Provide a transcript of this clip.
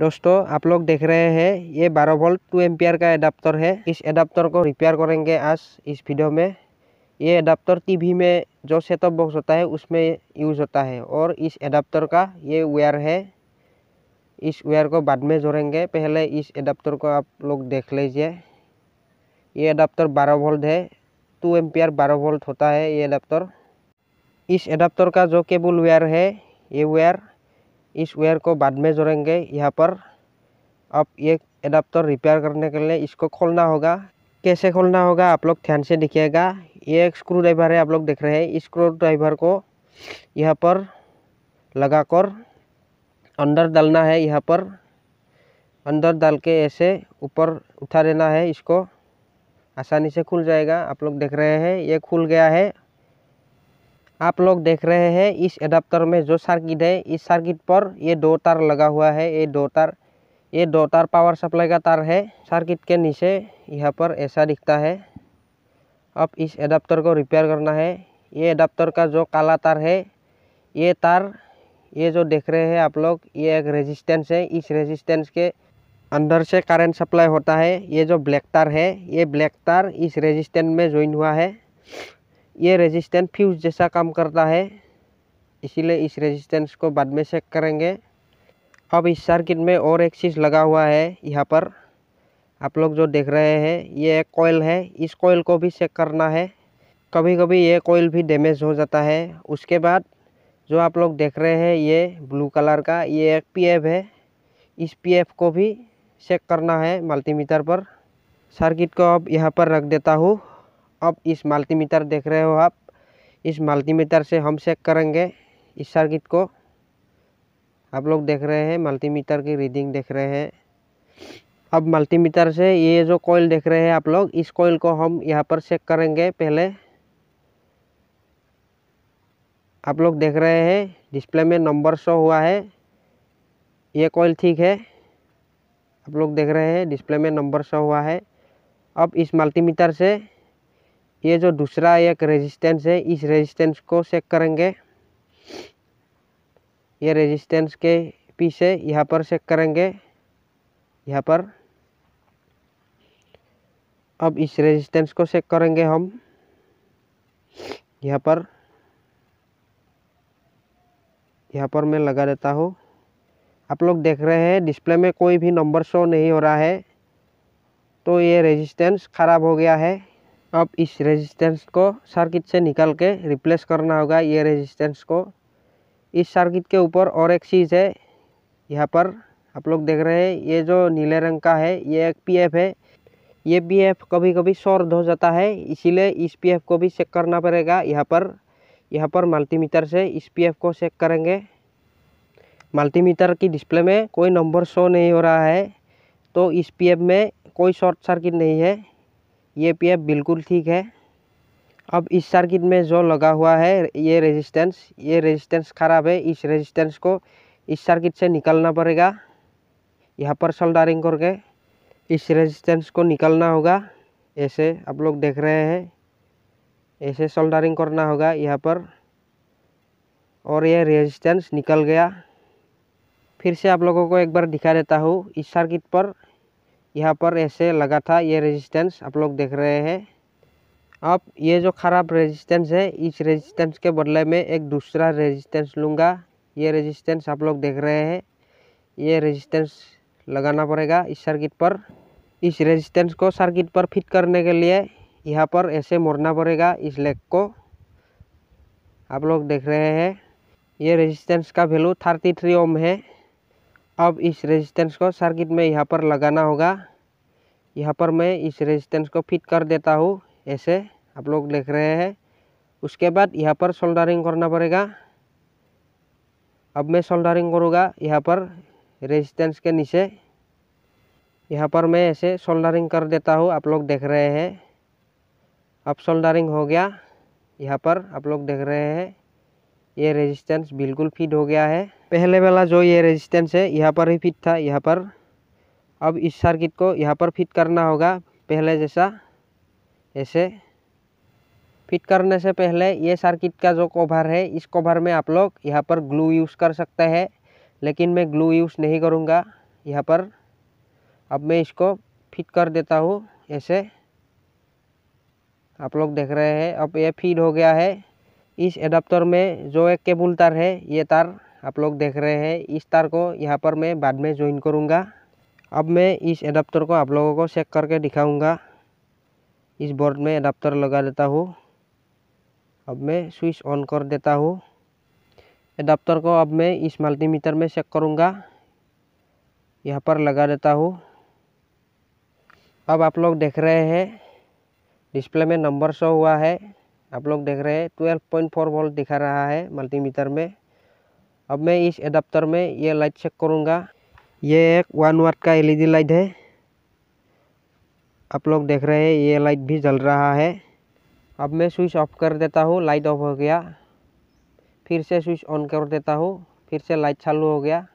दोस्तों आप लोग देख रहे हैं ये 12 वोल्ट टू एम्पियर का एडाप्टर है इस एडाप्टर को रिपेयर करेंगे आज इस वीडियो में ये एडाप्टर टीवी में जो सेटअप बॉक्स होता है उसमें यूज़ होता है और इस एडाप्टर का ये वेयर है इस वेयर को बाद में जोड़ेंगे पहले इस एडाप्टर को आप लोग देख लीजिए ये एडाप्टर बारह वोल्ट है टू एम्पियर बारह वोल्ट होता है ये एडाप्टर इस एडाप्टर का जो केबल वेयर है ये वेयर इस वेयर को बाद में जोड़ेंगे यहाँ पर अब ये एडाप्टर रिपेयर करने के लिए इसको खोलना होगा कैसे खोलना होगा आप लोग ध्यान से देखिएगा ये एक स्क्रू ड्राइवर है आप लोग देख रहे हैं इस स्क्रू ड्राइवर को यहाँ पर लगाकर अंदर डालना है यहाँ पर अंदर डाल के ऐसे ऊपर उठा देना है इसको आसानी से खुल जाएगा आप लोग देख रहे हैं ये खुल गया है आप लोग देख रहे हैं इस एडाप्टर में जो सर्किट है इस सर्किट पर ये दो तार लगा हुआ है ये दो तार ये दो तार पावर सप्लाई का तार है सर्किट के नीचे यहाँ पर ऐसा दिखता है अब इस एडाप्टर को रिपेयर करना है ये एडाप्टर का जो काला तार है ये तार ये जो देख रहे हैं आप लोग ये एक रेजिस्टेंस है इस रेजिस्टेंस के अंदर से करंट सप्लाई होता है ये जो ब्लैक तार है ये ब्लैक तार इस रेजिस्टेंस में ज्वाइन हुआ है ये रेजिस्टेंस फ्यूज जैसा काम करता है इसीलिए इस रेजिस्टेंस को बाद में चेक करेंगे अब इस सर्किट में और एक चीज़ लगा हुआ है यहाँ पर आप लोग जो देख रहे हैं ये एक कोयल है इस कोयल को भी चेक करना है कभी कभी ये कोयल भी डैमेज हो जाता है उसके बाद जो आप लोग देख रहे हैं ये ब्लू कलर का ये एक पीएफ है इस पीएफ को भी चेक करना है मल्टीमीटर पर सर्किट को अब यहाँ पर रख देता हूँ अब इस मल्टीमीटर देख रहे हो आप इस मल्टीमीटर से हम चेक करेंगे इस सर्किट को आप लोग देख रहे हैं मल्टीमीटर की रीडिंग देख रहे हैं अब मल्टीमीटर से ये जो कॉयल देख रहे हैं आप लोग इस कॉयल को हम यहाँ पर चेक करेंगे पहले आप लोग देख रहे हैं डिस्प्ले में नंबर शो हुआ है ये कॉयल ठीक है आप लोग देख रहे हैं डिस्प्ले में नंबर शो हुआ है अब इस मल्टीमीटर से ये जो दूसरा एक रेजिस्टेंस है इस रेजिस्टेंस को चेक करेंगे ये रेजिस्टेंस के पीछे यहाँ पर चेक करेंगे यहाँ पर अब इस रेजिस्टेंस को चेक करेंगे हम यहाँ पर यहाँ पर मैं लगा देता हूँ आप लोग देख रहे हैं डिस्प्ले में कोई भी नंबर शो नहीं हो रहा है तो ये रेजिस्टेंस ख़राब हो गया है अब इस रेजिस्टेंस को सर्किट से निकाल के रिप्लेस करना होगा ये रेजिस्टेंस को इस सर्किट के ऊपर और एक चीज़ है यहाँ पर आप लोग देख रहे हैं ये जो नीले रंग का है ये एक पीएफ है ये पीएफ कभी कभी शॉर्ट हो जाता है इसीलिए इस पीएफ को भी चेक करना पड़ेगा यहाँ पर यहाँ पर मल्टीमीटर से इस पी को चेक करेंगे मल्टीमीटर की डिस्प्ले में कोई नंबर शो नहीं हो रहा है तो इस पी में कोई शॉर्ट सर्किट नहीं है ये पी एफ बिल्कुल ठीक है अब इस सर्किट में जो लगा हुआ है ये रेजिस्टेंस ये रेजिस्टेंस खराब है इस रेजिस्टेंस को इस सर्किट से निकलना पड़ेगा यहाँ पर सोल्डरिंग करके इस रेजिस्टेंस को निकलना होगा ऐसे आप लोग देख रहे हैं ऐसे सोल्डरिंग करना होगा यहाँ पर और ये रेजिस्टेंस निकल गया फिर से आप लोगों को एक बार दिखा देता हूँ इस सर्किट पर यहाँ पर ऐसे लगा था ये रेजिस्टेंस आप लोग देख रहे हैं अब ये जो ख़राब रेजिस्टेंस है इस रेजिस्टेंस के बदले में एक दूसरा रेजिस्टेंस लूँगा ये रेजिस्टेंस आप लोग देख रहे हैं ये रेजिस्टेंस लगाना पड़ेगा इस सर्किट पर इस रेजिस्टेंस को सर्किट पर फिट करने के लिए यहाँ पर ऐसे मोड़ना पड़ेगा इस लेग को आप लोग देख रहे हैं ये रेजिस्टेंस का वैल्यू थर्टी थ्री ओम है अब इस रेजिस्टेंस को सर्किट में यहाँ पर लगाना होगा यहाँ पर मैं इस रेजिस्टेंस को फिट कर देता हूँ ऐसे आप लोग देख रहे हैं उसके बाद यहाँ पर सोल्डरिंग करना पड़ेगा अब मैं सोल्डरिंग करूँगा यहाँ पर रेजिस्टेंस के नीचे यहाँ पर मैं ऐसे सोल्डरिंग कर देता हूँ आप लोग देख रहे हैं अब सोल्डरिंग हो गया यहाँ पर आप लोग देख रहे हैं ये रेजिस्टेंस बिल्कुल फिट हो गया है पहले वाला जो ये रेजिस्टेंस है यहाँ पर ही फिट था यहाँ पर अब इस सर्किट को यहाँ पर फिट करना होगा पहले जैसा ऐसे फिट करने से पहले ये सर्किट का जो कवर है इस कवर में आप लोग यहाँ पर ग्लू यूज़ कर सकते हैं लेकिन मैं ग्लू यूज़ नहीं करूँगा यहाँ पर अब मैं इसको फिट कर देता हूँ ऐसे आप लोग देख रहे हैं अब ये फिट हो गया है इस एडाप्टर में जो एक केबुल तार है ये तार आप लोग देख रहे हैं इस तार को यहाँ पर मैं बाद में ज्वाइन करूँगा अब मैं इस एडाप्टर को आप लोगों को चेक करके दिखाऊँगा इस बोर्ड में एडाप्टर लगा देता हूँ अब मैं स्विच ऑन कर देता हूँ एडाप्टर को अब मैं इस मल्टीमीटर में चेक करूँगा यहाँ पर लगा देता हूँ अब आप लोग देख रहे हैं डिस्प्ले में नंबर शो हुआ है आप लोग देख रहे हैं ट्वेल्व पॉइंट फोर वोल्ट दिखा रहा है मल्टीमीटर में अब मैं इस एडाप्टर में ये लाइट चेक करूँगा ये एक वन वाट का एलईडी लाइट है आप लोग देख रहे हैं ये लाइट भी जल रहा है अब मैं स्विच ऑफ कर देता हूँ लाइट ऑफ हो गया फिर से स्विच ऑन कर देता हूँ फिर से लाइट चालू हो गया